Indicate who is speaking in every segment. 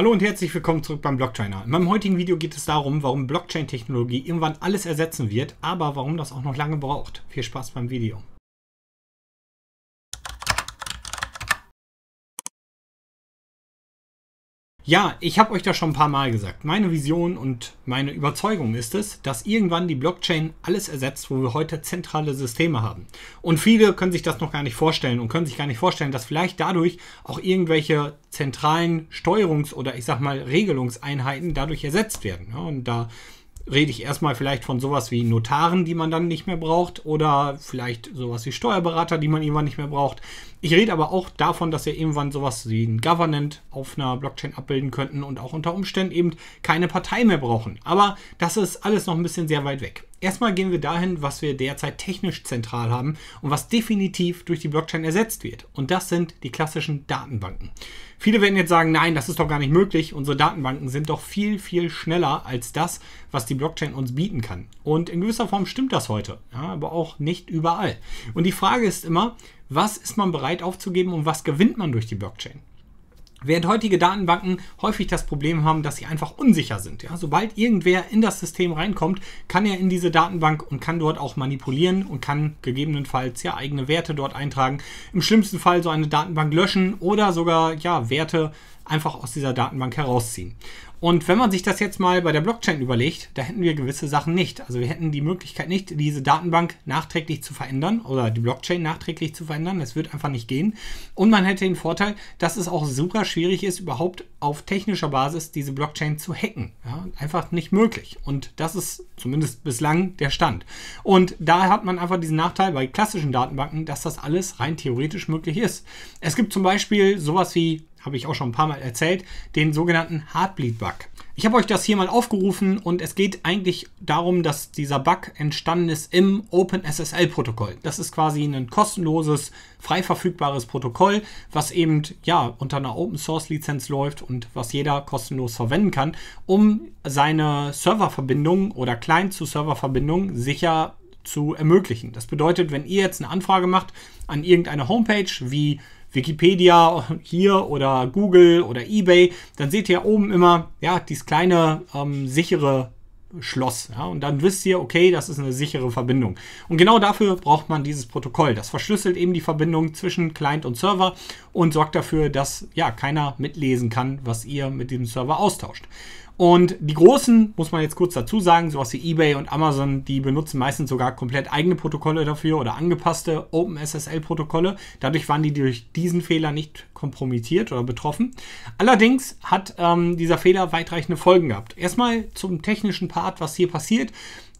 Speaker 1: Hallo und herzlich willkommen zurück beim Blockchainer. In meinem heutigen Video geht es darum, warum Blockchain-Technologie irgendwann alles ersetzen wird, aber warum das auch noch lange braucht. Viel Spaß beim Video. Ja, ich habe euch das schon ein paar Mal gesagt. Meine Vision und meine Überzeugung ist es, dass irgendwann die Blockchain alles ersetzt, wo wir heute zentrale Systeme haben. Und viele können sich das noch gar nicht vorstellen und können sich gar nicht vorstellen, dass vielleicht dadurch auch irgendwelche zentralen Steuerungs- oder ich sag mal Regelungseinheiten dadurch ersetzt werden. und da rede ich erstmal vielleicht von sowas wie Notaren, die man dann nicht mehr braucht, oder vielleicht sowas wie Steuerberater, die man irgendwann nicht mehr braucht. Ich rede aber auch davon, dass ihr irgendwann sowas wie ein Government auf einer Blockchain abbilden könnten und auch unter Umständen eben keine Partei mehr brauchen. Aber das ist alles noch ein bisschen sehr weit weg. Erstmal gehen wir dahin, was wir derzeit technisch zentral haben und was definitiv durch die Blockchain ersetzt wird. Und das sind die klassischen Datenbanken. Viele werden jetzt sagen, nein, das ist doch gar nicht möglich. Unsere Datenbanken sind doch viel, viel schneller als das, was die Blockchain uns bieten kann. Und in gewisser Form stimmt das heute, ja, aber auch nicht überall. Und die Frage ist immer, was ist man bereit aufzugeben und was gewinnt man durch die Blockchain? Während heutige Datenbanken häufig das Problem haben, dass sie einfach unsicher sind. Ja, sobald irgendwer in das System reinkommt, kann er in diese Datenbank und kann dort auch manipulieren und kann gegebenenfalls ja eigene Werte dort eintragen. Im schlimmsten Fall so eine Datenbank löschen oder sogar ja Werte einfach aus dieser Datenbank herausziehen. Und wenn man sich das jetzt mal bei der Blockchain überlegt, da hätten wir gewisse Sachen nicht. Also wir hätten die Möglichkeit nicht, diese Datenbank nachträglich zu verändern oder die Blockchain nachträglich zu verändern. Das wird einfach nicht gehen. Und man hätte den Vorteil, dass es auch super schwierig ist, überhaupt auf technischer Basis diese Blockchain zu hacken. Ja, einfach nicht möglich. Und das ist zumindest bislang der Stand. Und da hat man einfach diesen Nachteil bei klassischen Datenbanken, dass das alles rein theoretisch möglich ist. Es gibt zum Beispiel sowas wie habe ich auch schon ein paar Mal erzählt, den sogenannten Heartbleed-Bug. Ich habe euch das hier mal aufgerufen und es geht eigentlich darum, dass dieser Bug entstanden ist im OpenSSL-Protokoll. Das ist quasi ein kostenloses, frei verfügbares Protokoll, was eben ja unter einer Open-Source-Lizenz läuft und was jeder kostenlos verwenden kann, um seine Serververbindung oder client zu server sicher zu ermöglichen. Das bedeutet, wenn ihr jetzt eine Anfrage macht an irgendeine Homepage wie Wikipedia hier oder Google oder eBay, dann seht ihr oben immer ja, dieses kleine ähm, sichere Schloss. Ja, und dann wisst ihr, okay, das ist eine sichere Verbindung. Und genau dafür braucht man dieses Protokoll. Das verschlüsselt eben die Verbindung zwischen Client und Server und sorgt dafür, dass ja keiner mitlesen kann, was ihr mit diesem Server austauscht. Und die großen, muss man jetzt kurz dazu sagen, sowas wie eBay und Amazon, die benutzen meistens sogar komplett eigene Protokolle dafür oder angepasste OpenSSL-Protokolle. Dadurch waren die durch diesen Fehler nicht kompromittiert oder betroffen. Allerdings hat ähm, dieser Fehler weitreichende Folgen gehabt. Erstmal zum technischen Part, was hier passiert.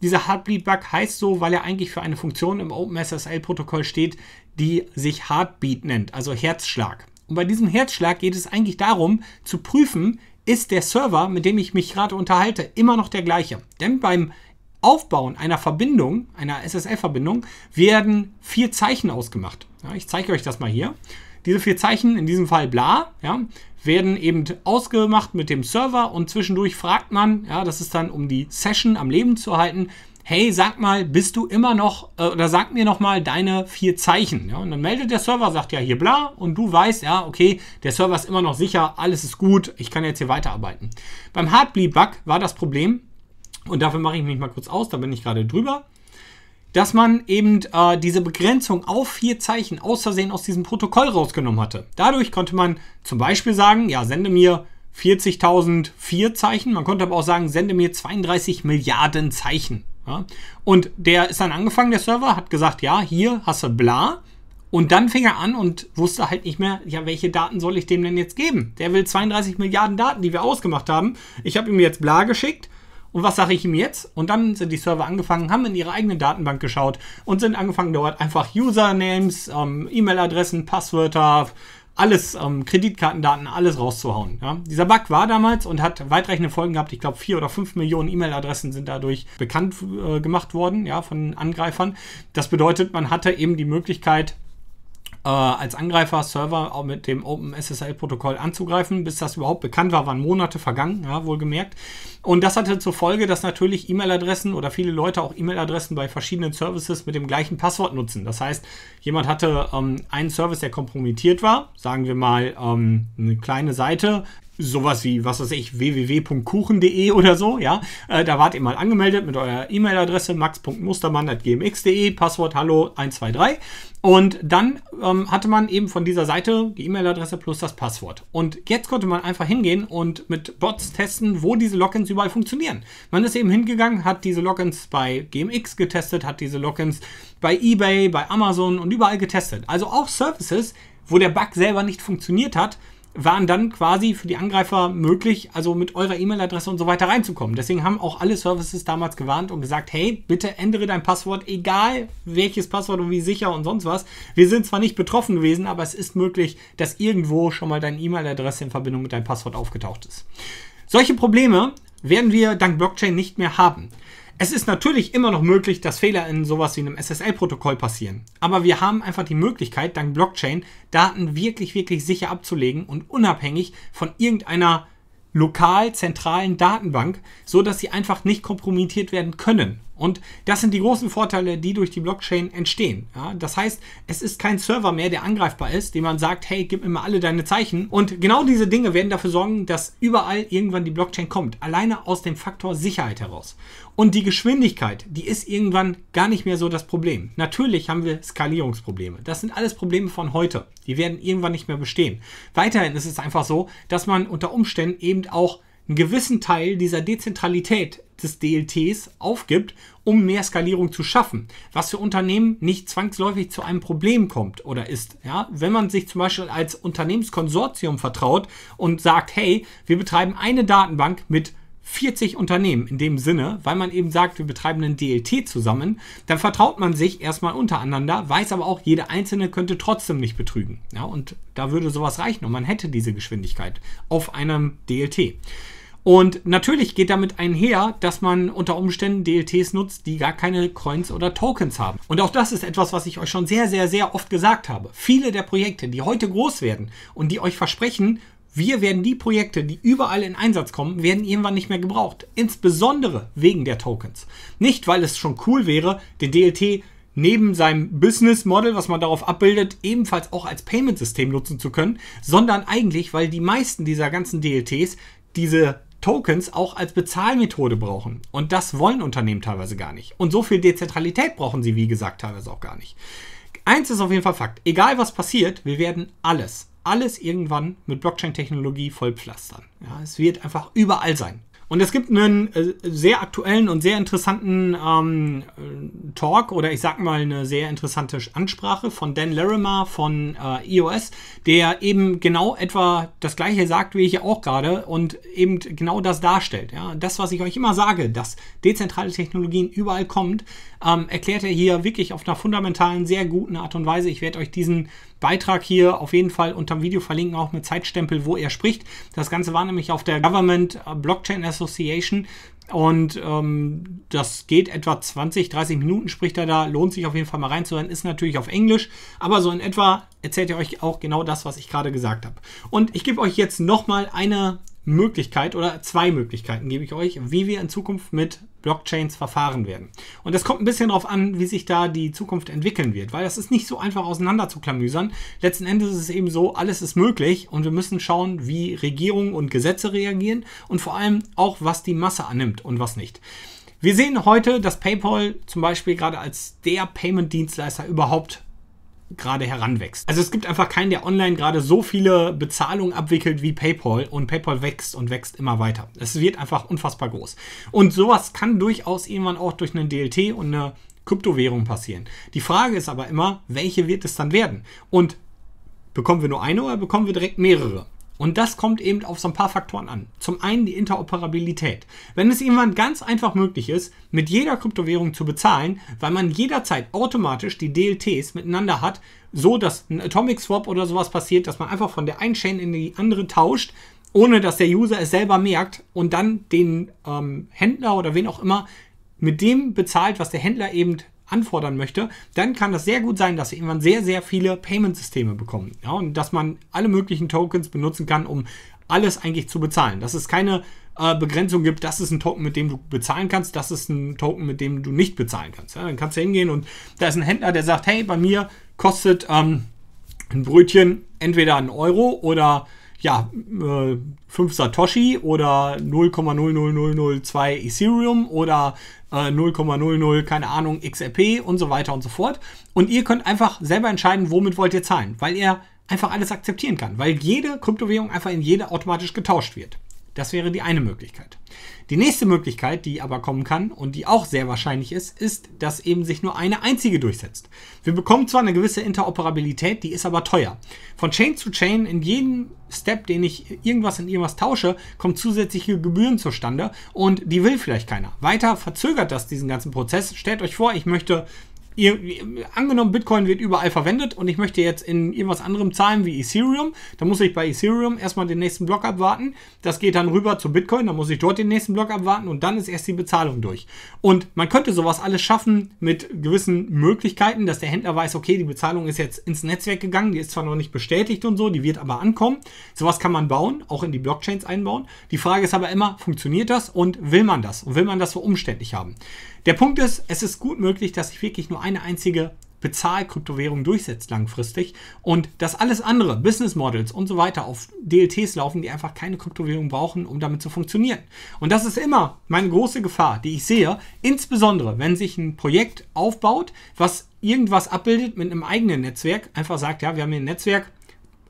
Speaker 1: Dieser Heartbeat-Bug heißt so, weil er eigentlich für eine Funktion im OpenSSL-Protokoll steht, die sich Heartbeat nennt, also Herzschlag. Und bei diesem Herzschlag geht es eigentlich darum, zu prüfen, ist der Server, mit dem ich mich gerade unterhalte, immer noch der gleiche. Denn beim Aufbauen einer Verbindung, einer SSL-Verbindung, werden vier Zeichen ausgemacht. Ja, ich zeige euch das mal hier. Diese vier Zeichen, in diesem Fall bla, ja, werden eben ausgemacht mit dem Server und zwischendurch fragt man, ja, das ist dann, um die Session am Leben zu halten, hey, sag mal, bist du immer noch, äh, oder sag mir noch mal deine vier Zeichen. Ja? Und dann meldet der Server, sagt ja hier bla und du weißt, ja, okay, der Server ist immer noch sicher, alles ist gut, ich kann jetzt hier weiterarbeiten. Beim Heartbleed-Bug war das Problem, und dafür mache ich mich mal kurz aus, da bin ich gerade drüber, dass man eben äh, diese Begrenzung auf vier Zeichen aus Versehen aus diesem Protokoll rausgenommen hatte. Dadurch konnte man zum Beispiel sagen, ja, sende mir 40.004 Zeichen. Man konnte aber auch sagen, sende mir 32 Milliarden Zeichen. Ja. Und der ist dann angefangen, der Server, hat gesagt, ja, hier hast du bla. Und dann fing er an und wusste halt nicht mehr, ja, welche Daten soll ich dem denn jetzt geben? Der will 32 Milliarden Daten, die wir ausgemacht haben. Ich habe ihm jetzt bla geschickt. Und was sage ich ihm jetzt? Und dann sind die Server angefangen, haben in ihre eigene Datenbank geschaut und sind angefangen, dort einfach Usernames, ähm, E-Mail-Adressen, Passwörter, alles, ähm, Kreditkartendaten, alles rauszuhauen. Ja? Dieser Bug war damals und hat weitreichende Folgen gehabt. Ich glaube, vier oder fünf Millionen E-Mail-Adressen sind dadurch bekannt äh, gemacht worden, ja, von Angreifern. Das bedeutet, man hatte eben die Möglichkeit, äh, als Angreifer Server auch mit dem OpenSSL-Protokoll anzugreifen. Bis das überhaupt bekannt war, waren Monate vergangen, ja, wohlgemerkt. Und das hatte zur Folge, dass natürlich E-Mail-Adressen oder viele Leute auch E-Mail-Adressen bei verschiedenen Services mit dem gleichen Passwort nutzen. Das heißt, jemand hatte ähm, einen Service, der kompromittiert war, sagen wir mal ähm, eine kleine Seite, sowas wie, was weiß ich, www.kuchen.de oder so, ja. Äh, da wart ihr mal angemeldet mit eurer E-Mail-Adresse max.mustermann.gmx.de, Passwort hallo 123. Und dann ähm, hatte man eben von dieser Seite die E-Mail-Adresse plus das Passwort. Und jetzt konnte man einfach hingehen und mit Bots testen, wo diese Logins überall funktionieren. Man ist eben hingegangen, hat diese Logins bei GMX getestet, hat diese Logins bei eBay, bei Amazon und überall getestet. Also auch Services, wo der Bug selber nicht funktioniert hat, waren dann quasi für die Angreifer möglich, also mit eurer E-Mail-Adresse und so weiter reinzukommen. Deswegen haben auch alle Services damals gewarnt und gesagt, hey, bitte ändere dein Passwort, egal welches Passwort und wie sicher und sonst was. Wir sind zwar nicht betroffen gewesen, aber es ist möglich, dass irgendwo schon mal deine E-Mail-Adresse in Verbindung mit deinem Passwort aufgetaucht ist. Solche Probleme werden wir dank Blockchain nicht mehr haben. Es ist natürlich immer noch möglich, dass Fehler in sowas wie einem SSL-Protokoll passieren. Aber wir haben einfach die Möglichkeit, dank Blockchain Daten wirklich, wirklich sicher abzulegen und unabhängig von irgendeiner lokal zentralen Datenbank, sodass sie einfach nicht kompromittiert werden können. Und das sind die großen Vorteile, die durch die Blockchain entstehen. Ja, das heißt, es ist kein Server mehr, der angreifbar ist, dem man sagt, hey, gib mir mal alle deine Zeichen. Und genau diese Dinge werden dafür sorgen, dass überall irgendwann die Blockchain kommt. Alleine aus dem Faktor Sicherheit heraus. Und die Geschwindigkeit, die ist irgendwann gar nicht mehr so das Problem. Natürlich haben wir Skalierungsprobleme. Das sind alles Probleme von heute. Die werden irgendwann nicht mehr bestehen. Weiterhin ist es einfach so, dass man unter Umständen eben auch einen gewissen Teil dieser Dezentralität des DLTs aufgibt, um mehr Skalierung zu schaffen, was für Unternehmen nicht zwangsläufig zu einem Problem kommt oder ist. Ja? Wenn man sich zum Beispiel als Unternehmenskonsortium vertraut und sagt, hey, wir betreiben eine Datenbank mit 40 Unternehmen in dem Sinne, weil man eben sagt, wir betreiben einen DLT zusammen, dann vertraut man sich erstmal untereinander, weiß aber auch, jede einzelne könnte trotzdem nicht betrügen. Ja, und da würde sowas reichen und man hätte diese Geschwindigkeit auf einem DLT. Und natürlich geht damit einher, dass man unter Umständen DLTs nutzt, die gar keine Coins oder Tokens haben. Und auch das ist etwas, was ich euch schon sehr, sehr, sehr oft gesagt habe. Viele der Projekte, die heute groß werden und die euch versprechen, wir werden die Projekte, die überall in Einsatz kommen, werden irgendwann nicht mehr gebraucht. Insbesondere wegen der Tokens. Nicht, weil es schon cool wäre, den DLT neben seinem Business Model, was man darauf abbildet, ebenfalls auch als Payment-System nutzen zu können, sondern eigentlich, weil die meisten dieser ganzen DLTs diese Tokens auch als Bezahlmethode brauchen. Und das wollen Unternehmen teilweise gar nicht. Und so viel Dezentralität brauchen sie, wie gesagt, teilweise auch gar nicht. Eins ist auf jeden Fall Fakt. Egal was passiert, wir werden alles alles irgendwann mit Blockchain-Technologie vollpflastern. Ja, es wird einfach überall sein. Und es gibt einen äh, sehr aktuellen und sehr interessanten ähm, Talk oder ich sag mal eine sehr interessante Ansprache von Dan Larimer von äh, EOS, der eben genau etwa das gleiche sagt wie ich auch gerade und eben genau das darstellt. Ja? Das, was ich euch immer sage, dass dezentrale Technologien überall kommt, ähm, erklärt er hier wirklich auf einer fundamentalen, sehr guten Art und Weise. Ich werde euch diesen Beitrag hier auf jeden Fall unter dem Video verlinken, auch mit Zeitstempel, wo er spricht. Das Ganze war nämlich auf der Government äh, Blockchain Association Association. Und ähm, das geht etwa 20, 30 Minuten, spricht er da. Lohnt sich auf jeden Fall mal reinzuhören. Ist natürlich auf Englisch, aber so in etwa erzählt er euch auch genau das, was ich gerade gesagt habe. Und ich gebe euch jetzt nochmal eine Möglichkeit oder zwei Möglichkeiten gebe ich euch, wie wir in Zukunft mit Blockchains verfahren werden. Und das kommt ein bisschen darauf an, wie sich da die Zukunft entwickeln wird, weil das ist nicht so einfach auseinander zu klamüsern. Letzten Endes ist es eben so, alles ist möglich und wir müssen schauen, wie Regierungen und Gesetze reagieren und vor allem auch, was die Masse annimmt und was nicht. Wir sehen heute, dass PayPal zum Beispiel gerade als der Payment-Dienstleister überhaupt gerade heranwächst. Also es gibt einfach keinen, der online gerade so viele Bezahlungen abwickelt wie PayPal und PayPal wächst und wächst immer weiter. Es wird einfach unfassbar groß. Und sowas kann durchaus irgendwann auch durch einen DLT und eine Kryptowährung passieren. Die Frage ist aber immer, welche wird es dann werden? Und bekommen wir nur eine oder bekommen wir direkt mehrere? Und das kommt eben auf so ein paar Faktoren an. Zum einen die Interoperabilität. Wenn es irgendwann ganz einfach möglich ist, mit jeder Kryptowährung zu bezahlen, weil man jederzeit automatisch die DLTs miteinander hat, so dass ein Atomic Swap oder sowas passiert, dass man einfach von der einen Chain in die andere tauscht, ohne dass der User es selber merkt und dann den ähm, Händler oder wen auch immer mit dem bezahlt, was der Händler eben anfordern möchte, dann kann das sehr gut sein, dass sie irgendwann sehr, sehr viele Payment-Systeme bekommen. Ja, und dass man alle möglichen Tokens benutzen kann, um alles eigentlich zu bezahlen. Dass es keine äh, Begrenzung gibt, das ist ein Token, mit dem du bezahlen kannst, das ist ein Token, mit dem du nicht bezahlen kannst. Ja, dann kannst du hingehen und da ist ein Händler, der sagt, hey, bei mir kostet ähm, ein Brötchen entweder einen Euro oder ja, äh, 5 Satoshi oder 0,00002 Ethereum oder äh, 0,00, keine Ahnung, XRP und so weiter und so fort. Und ihr könnt einfach selber entscheiden, womit wollt ihr zahlen, weil ihr einfach alles akzeptieren kann, weil jede Kryptowährung einfach in jede automatisch getauscht wird. Das wäre die eine Möglichkeit. Die nächste Möglichkeit, die aber kommen kann und die auch sehr wahrscheinlich ist, ist, dass eben sich nur eine einzige durchsetzt. Wir bekommen zwar eine gewisse Interoperabilität, die ist aber teuer. Von Chain zu Chain, in jedem Step, den ich irgendwas in irgendwas tausche, kommen zusätzliche Gebühren zustande und die will vielleicht keiner. Weiter verzögert das diesen ganzen Prozess. Stellt euch vor, ich möchte Ihr, angenommen, Bitcoin wird überall verwendet und ich möchte jetzt in irgendwas anderem zahlen wie Ethereum, dann muss ich bei Ethereum erstmal den nächsten Block abwarten. Das geht dann rüber zu Bitcoin, dann muss ich dort den nächsten Block abwarten und dann ist erst die Bezahlung durch. Und man könnte sowas alles schaffen mit gewissen Möglichkeiten, dass der Händler weiß, okay, die Bezahlung ist jetzt ins Netzwerk gegangen, die ist zwar noch nicht bestätigt und so, die wird aber ankommen. Sowas kann man bauen, auch in die Blockchains einbauen. Die Frage ist aber immer, funktioniert das und will man das? Und will man das so umständlich haben? Der Punkt ist, es ist gut möglich, dass sich wirklich nur eine einzige Bezahlkryptowährung durchsetzt langfristig und dass alles andere, Business Models und so weiter auf DLTs laufen, die einfach keine Kryptowährung brauchen, um damit zu funktionieren. Und das ist immer meine große Gefahr, die ich sehe, insbesondere wenn sich ein Projekt aufbaut, was irgendwas abbildet mit einem eigenen Netzwerk, einfach sagt, ja, wir haben hier ein Netzwerk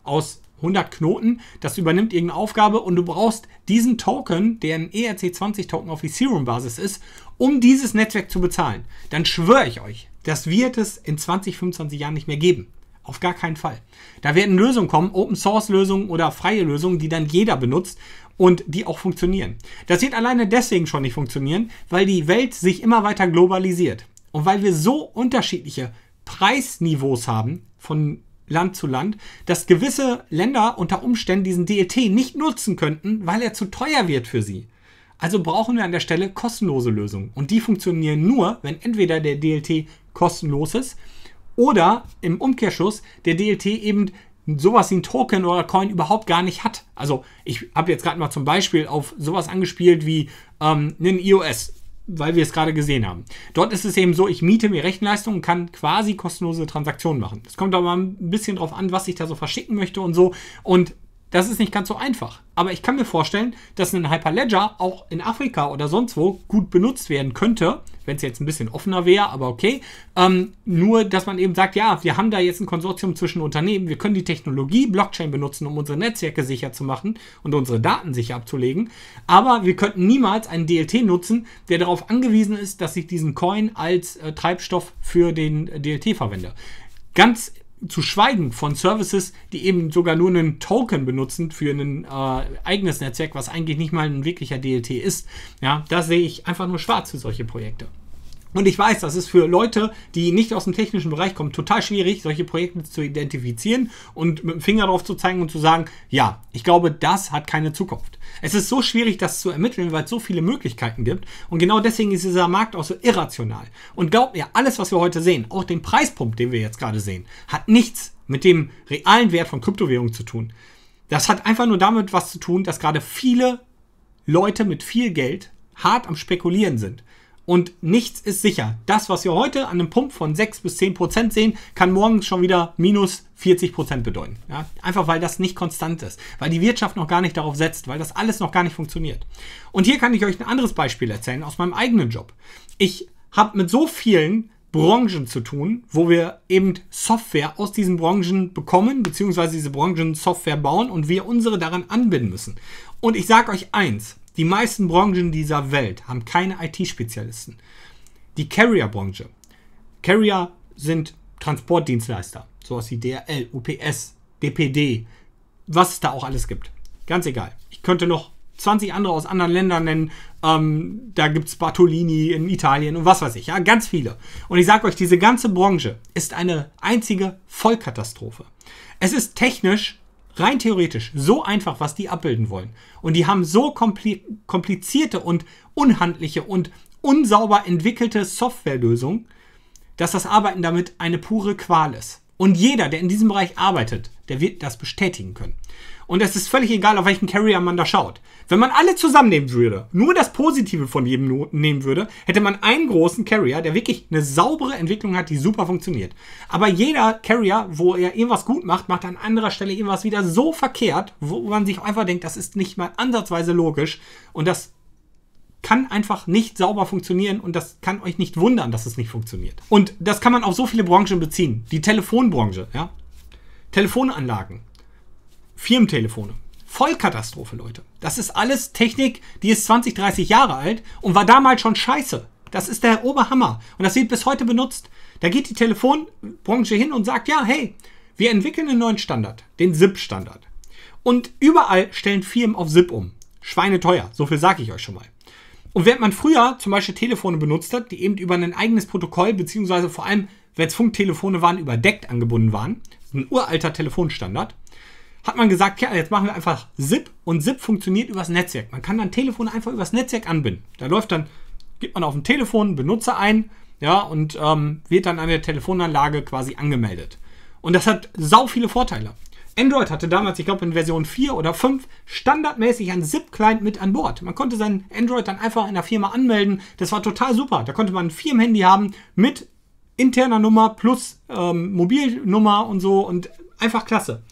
Speaker 1: aus 100 Knoten, das übernimmt irgendeine Aufgabe und du brauchst diesen Token, der ein ERC20-Token auf Ethereum-Basis ist, um dieses Netzwerk zu bezahlen. Dann schwöre ich euch, das wird es in 20, 25 Jahren nicht mehr geben. Auf gar keinen Fall. Da werden Lösungen kommen, Open-Source-Lösungen oder freie Lösungen, die dann jeder benutzt und die auch funktionieren. Das wird alleine deswegen schon nicht funktionieren, weil die Welt sich immer weiter globalisiert. Und weil wir so unterschiedliche Preisniveaus haben von Land zu Land, dass gewisse Länder unter Umständen diesen DLT e nicht nutzen könnten, weil er zu teuer wird für sie. Also brauchen wir an der Stelle kostenlose Lösungen. Und die funktionieren nur, wenn entweder der DLT e kostenlos ist oder im Umkehrschluss der DLT e eben sowas wie ein Token oder Coin überhaupt gar nicht hat. Also ich habe jetzt gerade mal zum Beispiel auf sowas angespielt wie ähm, einen iOS weil wir es gerade gesehen haben. Dort ist es eben so, ich miete mir Rechenleistung und kann quasi kostenlose Transaktionen machen. Es kommt aber ein bisschen drauf an, was ich da so verschicken möchte und so. Und das ist nicht ganz so einfach. Aber ich kann mir vorstellen, dass ein Hyperledger auch in Afrika oder sonst wo gut benutzt werden könnte, wenn es jetzt ein bisschen offener wäre, aber okay. Ähm, nur, dass man eben sagt, ja, wir haben da jetzt ein Konsortium zwischen Unternehmen, wir können die Technologie Blockchain benutzen, um unsere Netzwerke sicher zu machen und unsere Daten sicher abzulegen. Aber wir könnten niemals einen DLT nutzen, der darauf angewiesen ist, dass ich diesen Coin als äh, Treibstoff für den äh, DLT verwende. Ganz zu schweigen von Services, die eben sogar nur einen Token benutzen für ein äh, eigenes Netzwerk, was eigentlich nicht mal ein wirklicher DLT ist. Ja, da sehe ich einfach nur schwarz für solche Projekte. Und ich weiß, das ist für Leute, die nicht aus dem technischen Bereich kommen, total schwierig, solche Projekte zu identifizieren und mit dem Finger drauf zu zeigen und zu sagen, ja, ich glaube, das hat keine Zukunft. Es ist so schwierig, das zu ermitteln, weil es so viele Möglichkeiten gibt. Und genau deswegen ist dieser Markt auch so irrational. Und glaubt mir, alles, was wir heute sehen, auch den Preispunkt, den wir jetzt gerade sehen, hat nichts mit dem realen Wert von Kryptowährungen zu tun. Das hat einfach nur damit was zu tun, dass gerade viele Leute mit viel Geld hart am Spekulieren sind und nichts ist sicher. Das, was wir heute an einem Pump von 6 bis 10 Prozent sehen, kann morgen schon wieder minus 40 Prozent bedeuten. Ja? Einfach weil das nicht konstant ist, weil die Wirtschaft noch gar nicht darauf setzt, weil das alles noch gar nicht funktioniert. Und hier kann ich euch ein anderes Beispiel erzählen aus meinem eigenen Job. Ich habe mit so vielen Branchen zu tun, wo wir eben Software aus diesen Branchen bekommen, beziehungsweise diese Branchen Software bauen und wir unsere daran anbinden müssen. Und ich sage euch eins, die meisten Branchen dieser Welt haben keine IT-Spezialisten. Die Carrier-Branche. Carrier sind Transportdienstleister. Sowas wie DRL, UPS, DPD, was es da auch alles gibt. Ganz egal. Ich könnte noch 20 andere aus anderen Ländern nennen. Ähm, da gibt es Bartolini in Italien und was weiß ich. Ja, ganz viele. Und ich sage euch, diese ganze Branche ist eine einzige Vollkatastrophe. Es ist technisch rein theoretisch so einfach, was die abbilden wollen. Und die haben so komplizierte und unhandliche und unsauber entwickelte Softwarelösungen, dass das Arbeiten damit eine pure Qual ist. Und jeder, der in diesem Bereich arbeitet, der wird das bestätigen können. Und es ist völlig egal, auf welchen Carrier man da schaut. Wenn man alle zusammennehmen würde, nur das Positive von jedem nehmen würde, hätte man einen großen Carrier, der wirklich eine saubere Entwicklung hat, die super funktioniert. Aber jeder Carrier, wo er irgendwas gut macht, macht an anderer Stelle irgendwas wieder so verkehrt, wo man sich einfach denkt, das ist nicht mal ansatzweise logisch. Und das kann einfach nicht sauber funktionieren und das kann euch nicht wundern, dass es nicht funktioniert. Und das kann man auf so viele Branchen beziehen. Die Telefonbranche, ja. Telefonanlagen. Firmentelefone. Vollkatastrophe, Leute. Das ist alles Technik, die ist 20, 30 Jahre alt und war damals schon scheiße. Das ist der Oberhammer. Und das wird bis heute benutzt. Da geht die Telefonbranche hin und sagt, ja, hey, wir entwickeln einen neuen Standard, den SIP-Standard. Und überall stellen Firmen auf SIP um. Schweineteuer, so viel sage ich euch schon mal. Und während man früher zum Beispiel Telefone benutzt hat, die eben über ein eigenes Protokoll, beziehungsweise vor allem, wenn es Funktelefone waren, überdeckt angebunden waren, ein uralter Telefonstandard, hat man gesagt, ja, jetzt machen wir einfach SIP und SIP funktioniert übers Netzwerk. Man kann dann Telefone einfach übers Netzwerk anbinden. Da läuft dann, gibt man auf dem Telefon Benutzer ein, ja, und ähm, wird dann an der Telefonanlage quasi angemeldet. Und das hat sau viele Vorteile. Android hatte damals, ich glaube in Version 4 oder 5, standardmäßig einen ZIP-Client mit an Bord. Man konnte seinen Android dann einfach in der Firma anmelden. Das war total super. Da konnte man ein Firmenhandy haben mit interner Nummer plus ähm, Mobilnummer und so und einfach klasse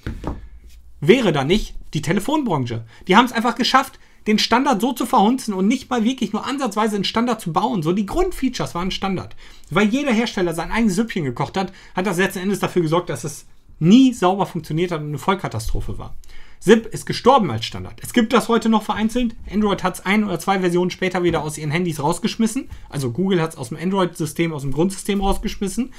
Speaker 1: wäre da nicht die Telefonbranche. Die haben es einfach geschafft, den Standard so zu verhunzen und nicht mal wirklich nur ansatzweise einen Standard zu bauen. So die Grundfeatures waren Standard. Weil jeder Hersteller sein eigenes Süppchen gekocht hat, hat das letzten Endes dafür gesorgt, dass es nie sauber funktioniert hat und eine Vollkatastrophe war. SIP ist gestorben als Standard. Es gibt das heute noch vereinzelt. Android hat es ein oder zwei Versionen später wieder aus ihren Handys rausgeschmissen. Also Google hat es aus dem Android-System, aus dem Grundsystem rausgeschmissen.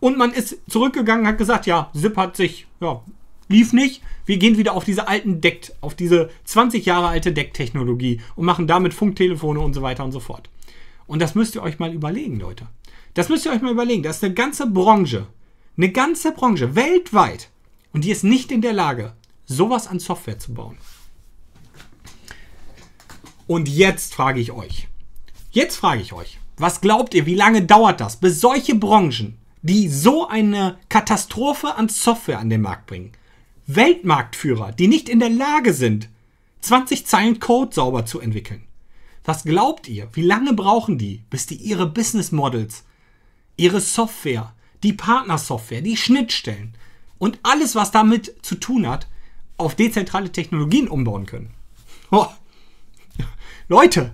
Speaker 1: Und man ist zurückgegangen, und hat gesagt, ja, SIP hat sich ja, Lief nicht. Wir gehen wieder auf diese alten Deck, auf diese 20 Jahre alte Deckt-Technologie und machen damit Funktelefone und so weiter und so fort. Und das müsst ihr euch mal überlegen, Leute. Das müsst ihr euch mal überlegen. Das ist eine ganze Branche, eine ganze Branche weltweit und die ist nicht in der Lage, sowas an Software zu bauen. Und jetzt frage ich euch, jetzt frage ich euch, was glaubt ihr, wie lange dauert das, bis solche Branchen, die so eine Katastrophe an Software an den Markt bringen, Weltmarktführer, die nicht in der Lage sind, 20 Zeilen Code sauber zu entwickeln. Was glaubt ihr? Wie lange brauchen die, bis die ihre Business Models, ihre Software, die Partnersoftware, die Schnittstellen und alles, was damit zu tun hat, auf dezentrale Technologien umbauen können? Oh. Leute,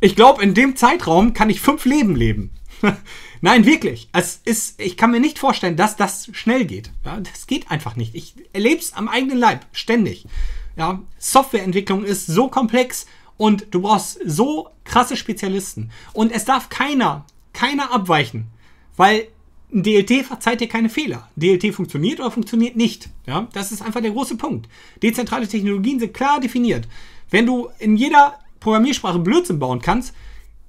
Speaker 1: ich glaube, in dem Zeitraum kann ich fünf Leben leben. Nein, wirklich. Es ist, ich kann mir nicht vorstellen, dass das schnell geht. Ja, das geht einfach nicht. Ich erlebe es am eigenen Leib, ständig. Ja, Softwareentwicklung ist so komplex und du brauchst so krasse Spezialisten. Und es darf keiner, keiner abweichen, weil ein DLT verzeiht dir keine Fehler. DLT funktioniert oder funktioniert nicht. Ja, das ist einfach der große Punkt. Dezentrale Technologien sind klar definiert. Wenn du in jeder Programmiersprache Blödsinn bauen kannst,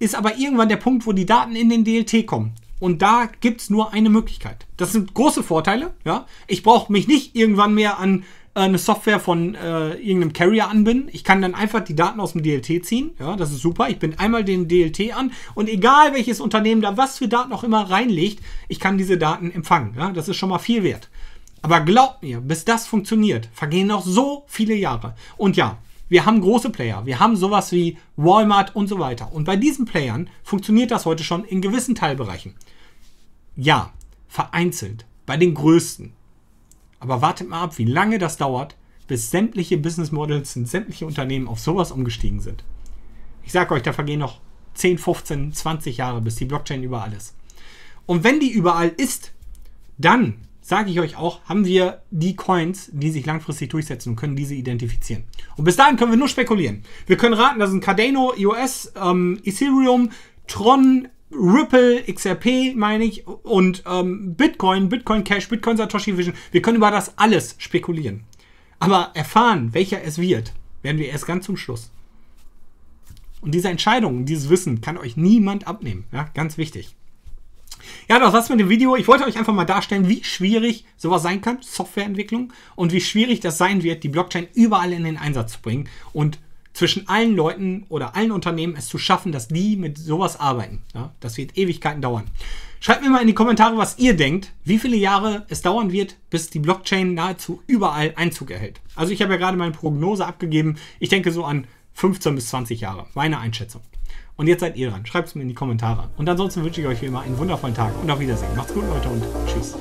Speaker 1: ist aber irgendwann der Punkt, wo die Daten in den DLT kommen. Und da gibt es nur eine Möglichkeit. Das sind große Vorteile. Ja? Ich brauche mich nicht irgendwann mehr an äh, eine Software von äh, irgendeinem Carrier anbinden. Ich kann dann einfach die Daten aus dem DLT ziehen. Ja, das ist super. Ich bin einmal den DLT an und egal welches Unternehmen da was für Daten auch immer reinlegt, ich kann diese Daten empfangen. Ja? Das ist schon mal viel wert. Aber glaubt mir, bis das funktioniert, vergehen noch so viele Jahre. Und ja, wir haben große Player. Wir haben sowas wie Walmart und so weiter. Und bei diesen Playern funktioniert das heute schon in gewissen Teilbereichen. Ja, vereinzelt, bei den größten. Aber wartet mal ab, wie lange das dauert, bis sämtliche Business Models und sämtliche Unternehmen auf sowas umgestiegen sind. Ich sage euch, da vergehen noch 10, 15, 20 Jahre, bis die Blockchain überall ist. Und wenn die überall ist, dann sage ich euch auch, haben wir die Coins, die sich langfristig durchsetzen und können diese identifizieren. Und bis dahin können wir nur spekulieren. Wir können raten, das sind Cardano, EOS, ähm, Ethereum, Tron, Ripple, XRP, meine ich, und ähm, Bitcoin, Bitcoin Cash, Bitcoin Satoshi Vision. Wir können über das alles spekulieren. Aber erfahren, welcher es wird, werden wir erst ganz zum Schluss. Und diese Entscheidung, dieses Wissen kann euch niemand abnehmen. Ja, ganz wichtig. Ja, das war's mit dem Video. Ich wollte euch einfach mal darstellen, wie schwierig sowas sein kann, Softwareentwicklung, und wie schwierig das sein wird, die Blockchain überall in den Einsatz zu bringen und zwischen allen Leuten oder allen Unternehmen es zu schaffen, dass die mit sowas arbeiten. Ja, das wird Ewigkeiten dauern. Schreibt mir mal in die Kommentare, was ihr denkt, wie viele Jahre es dauern wird, bis die Blockchain nahezu überall Einzug erhält. Also ich habe ja gerade meine Prognose abgegeben. Ich denke so an 15 bis 20 Jahre. Meine Einschätzung. Und jetzt seid ihr dran. Schreibt es mir in die Kommentare. Und ansonsten wünsche ich euch wie immer einen wundervollen Tag und auf Wiedersehen. Macht's gut, Leute, und tschüss.